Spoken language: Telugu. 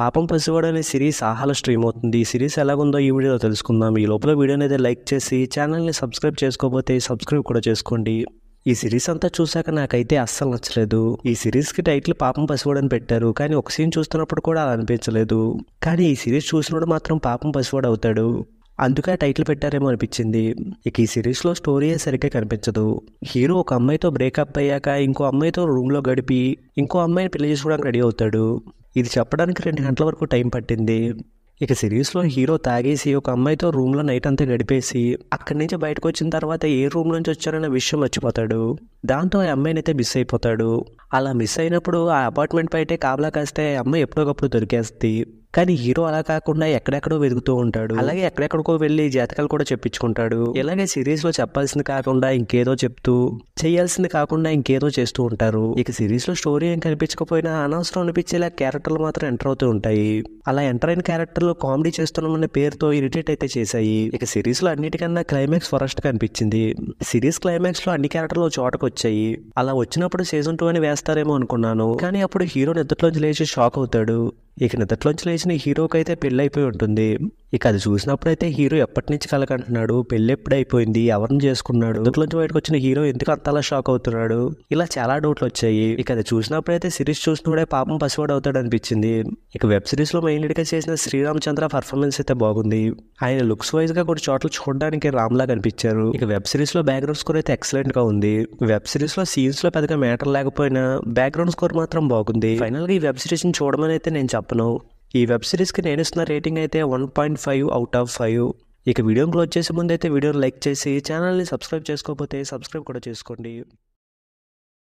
పాపం పసివాడు అనే సిరీస్ ఆహాల స్ట్రీమ్ అవుతుంది ఈ సిరీస్ ఎలాగుందో ఈ వీడియోలో తెలుసుకుందాం ఈ లోపల వీడియోని అయితే లైక్ చేసి ఛానల్ని సబ్స్క్రైబ్ చేసుకోకపోతే సబ్స్క్రైబ్ కూడా చేసుకోండి ఈ సిరీస్ అంతా చూశాక నాకైతే అస్సలు నచ్చలేదు ఈ సిరీస్కి టైటిల్ పాపం పసివాడు అని పెట్టారు కానీ ఒక సీన్ చూస్తున్నప్పుడు కూడా అలా అనిపించలేదు కానీ ఈ సిరీస్ చూసినప్పుడు మాత్రం పాపం పసివాడు అవుతాడు అందుకే టైటిల్ పెట్టారేమో అనిపించింది ఇక ఈ సిరీస్లో స్టోరీ సరిగ్గా కనిపించదు హీరో ఒక అమ్మాయితో బ్రేకప్ అయ్యాక ఇంకో అమ్మాయితో రూమ్లో గడిపి ఇంకో అమ్మాయిని పెళ్లి చేసుకోవడానికి రెడీ అవుతాడు ఇది చెప్పడానికి రెండు గంటల వరకు టైం పట్టింది ఇక సిరీస్లో హీరో తాగేసి ఒక అమ్మాయితో రూమ్లో నైట్ అంతా గడిపేసి అక్కడి నుంచి బయటకు వచ్చిన తర్వాత ఏ రూమ్ నుంచి వచ్చారన్న విషయం మర్చిపోతాడు దాంతో ఆ అమ్మాయిని అయితే మిస్ అయిపోతాడు అలా మిస్ అయినప్పుడు ఆ అపార్ట్మెంట్ బయటే కాబలా కాస్తే అమ్మాయి ఎప్పుడోకప్పుడు దొరికేస్తుంది కానీ హీరో అలా కాకుండా ఎక్కడెక్కడో వెతుకుతూ ఉంటాడు అలాగే ఎక్కడెక్కడికో వెళ్ళి జాతకాలు కూడా చెప్పించుకుంటాడు ఇలాగే సిరీస్ లో చెప్పాల్సింది కాకుండా ఇంకేదో చెప్తూ చేయాల్సింది కాకుండా ఇంకేదో చేస్తూ ఉంటారు ఇక సిరీస్ లో స్టోరీ ఏం కనిపించకపోయినా అనవసరం అనిపించేలా క్యారెక్టర్లు మాత్రం ఎంటర్ అవుతూ ఉంటాయి అలా ఎంటర్ అయిన క్యారెక్టర్లు కామెడీ చేస్తున్నామనే పేరుతో ఇరిటేట్ అయితే చేశాయి ఇక సిరీస్ లో అన్నిటికన్నా క్లైమాక్స్ ఫారెస్ట్ కనిపించింది సిరీస్ క్లైమాక్స్ లో అన్ని క్యారెక్టర్లు చోటకు వచ్చాయి అలా వచ్చినప్పుడు సీజన్ టూ అని వేస్తారేమో అనుకున్నాను కానీ అప్పుడు హీరో నిద్రలోంచి లేచి షాక్ అవుతాడు ఇక నిద్రలోంచి లేచిన హీరోకి అయితే పెళ్ళి అయిపోయి ఉంటుంది ఇక అది చూసినప్పుడు అయితే హీరో ఎప్పటి నుంచి పెళ్లి పెళ్ళి ఎప్పుడైపోయింది ఎవరిని చేసుకున్నాడు నుంచి బయటకు వచ్చిన హీరో ఎందుకు అంతలా షాక్ అవుతున్నాడు ఇలా చాలా డౌట్లు వచ్చాయి ఇక అది చూసినప్పుడు అయితే సిరీస్ చూసినప్పుడే పాపం పసివాడు అవుతాడు అనిపించింది ఇక వెబ్ సిరీస్ లో మెయిన్ గా చేసిన చంద్ర పర్ఫార్మెన్స్ అయితే బాగుంది ఆయన లుక్స్ వైజ్ గా కొన్ని చోట్ల చూడడానికి రామ్లా కనిపించారు ఇక వెబ్ సిరీస్ లో బ్యాక్గ్రౌండ్ స్కోర్ అయితే ఎక్సలెంట్ గా ఉంది వెబ్ సిరీస్ లో సీన్స్ లో పెద్దగా మ్యాటర్ లేకపోయినా బ్యాక్గ్రౌండ్ స్కోర్ మాత్రం బాగుంది ఫైనల్ గా ఈ వెబ్ సిరీస్ ని చూడమని అయితే నేను చెప్పను ఈ వెబ్ సిరీస్కి నేను ఇస్తున్న రేటింగ్ అయితే one point five out of five ఇక వీడియోని క్లోజ్ చేసే ముందు అయితే వీడియోని లైక్ చేసి ఛానల్ని సబ్స్క్రైబ్ చేసుకోకపోతే సబ్స్క్రైబ్ కూడా చేసుకోండి